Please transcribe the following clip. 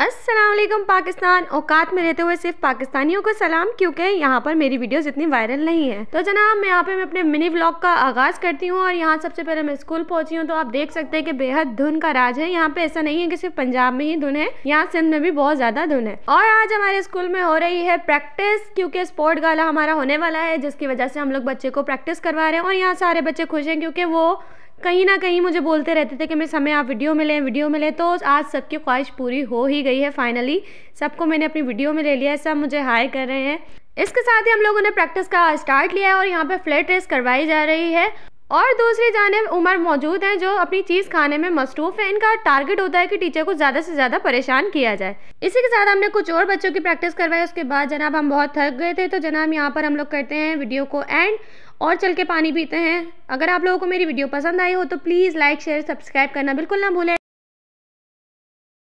असलम पाकिस्तान औकात में रहते हुए सिर्फ पाकिस्तानियों को सलाम क्योंकि यहाँ पर मेरी वीडियोस इतनी वायरल नहीं है तो जनाब मैं यहाँ पे मैं अपने मिनी व्लॉग का आगाज़ करती हूँ और यहाँ सबसे पहले मैं स्कूल पहुँची हूँ तो आप देख सकते हैं कि बेहद धुन का राज है यहाँ पे ऐसा नहीं है कि सिर्फ पंजाब में ही धुन है यहाँ सिंध में भी बहुत ज़्यादा धुन है और आज हमारे स्कूल में हो रही है प्रैक्टिस क्योंकि स्पोर्ट गाला हमारा होने वाला है जिसकी वजह से हम लोग बच्चे को प्रैक्टिस करवा रहे हैं और यहाँ सारे बच्चे खुश हैं क्योंकि वो कहीं ना कहीं मुझे बोलते रहते थे कि मैं समय आप वीडियो में लें वीडियो में लें तो आज सबकी ख्वाहिश पूरी हो ही गई है फाइनली सबको मैंने अपनी वीडियो में ले लिया है सब मुझे हाई कर रहे हैं इसके साथ ही हम लोगों ने प्रैक्टिस का स्टार्ट लिया है और यहाँ पे फ्लैट रेस करवाई जा रही है और दूसरी जानब उमर मौजूद हैं जो अपनी चीज़ खाने में मसरूफ़ हैं इनका टारगेट होता है कि टीचर को ज़्यादा से ज़्यादा परेशान किया जाए इसी के साथ हमने कुछ और बच्चों की प्रैक्टिस करवाई उसके बाद जनाब हम बहुत थक गए थे तो जनाब यहाँ पर हम लोग करते हैं वीडियो को एंड और चल के पानी पीते हैं अगर आप लोगों को मेरी वीडियो पसंद आई हो तो प्लीज़ लाइक शेयर सब्सक्राइब करना बिल्कुल ना भूलें